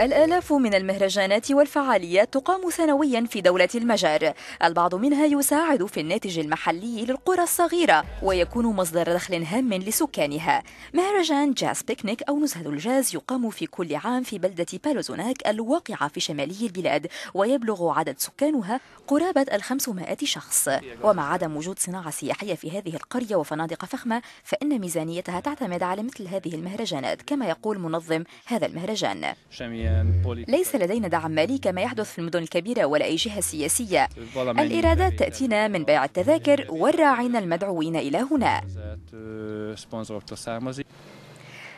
الآلاف من المهرجانات والفعاليات تقام سنويا في دولة المجر البعض منها يساعد في الناتج المحلي للقرى الصغيرة ويكون مصدر دخل هام لسكانها مهرجان جاز بيكنيك أو نزهة الجاز يقام في كل عام في بلدة بالوزوناك الواقعة في شمالي البلاد ويبلغ عدد سكانها قرابة الخمسمائة شخص ومع عدم وجود صناعة سياحية في هذه القرية وفنادق فخمة فإن ميزانيتها تعتمد على مثل هذه المهرجانات كما يقول منظم هذا المهرجان إيه. ليس لدينا دعم مالي كما يحدث في المدن الكبيرة ولا أي جهة سياسية الإيرادات تأتينا من بيع التذاكر والراعين المدعوين إلى هنا آه،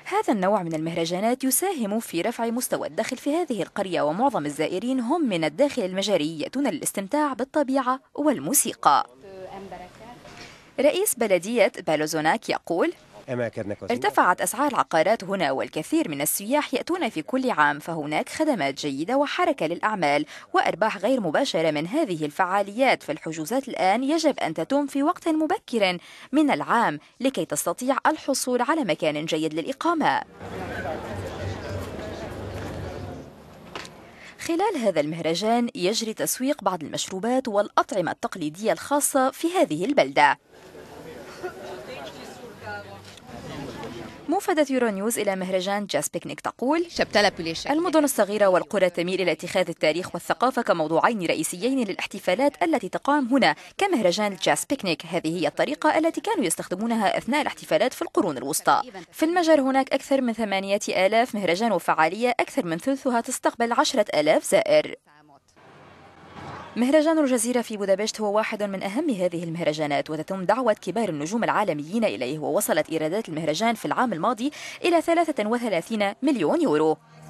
هذا النوع من المهرجانات يساهم في رفع مستوى الدخل في هذه القرية ومعظم الزائرين هم من الداخل المجري يأتون للاستمتاع بالطبيعة والموسيقى رئيس بلدية بالوزوناك يقول ارتفعت أسعار العقارات هنا والكثير من السياح يأتون في كل عام فهناك خدمات جيدة وحركة للأعمال وأرباح غير مباشرة من هذه الفعاليات فالحجوزات الآن يجب أن تتم في وقت مبكر من العام لكي تستطيع الحصول على مكان جيد للإقامة خلال هذا المهرجان يجري تسويق بعض المشروبات والأطعمة التقليدية الخاصة في هذه البلدة موفدة يورونيوز إلى مهرجان جاز بيكنيك تقول المدن الصغيرة والقرى تميل إلى اتخاذ التاريخ والثقافة كموضوعين رئيسيين للاحتفالات التي تقام هنا كمهرجان الجاز بيكنيك هذه هي الطريقة التي كانوا يستخدمونها أثناء الاحتفالات في القرون الوسطى في المجر هناك أكثر من ثمانية آلاف مهرجان وفعالية أكثر من ثلثها تستقبل عشرة آلاف زائر مهرجان الجزيرة في بودابشت هو واحد من أهم هذه المهرجانات وتتم دعوة كبار النجوم العالميين إليه ووصلت إيرادات المهرجان في العام الماضي إلى 33 مليون يورو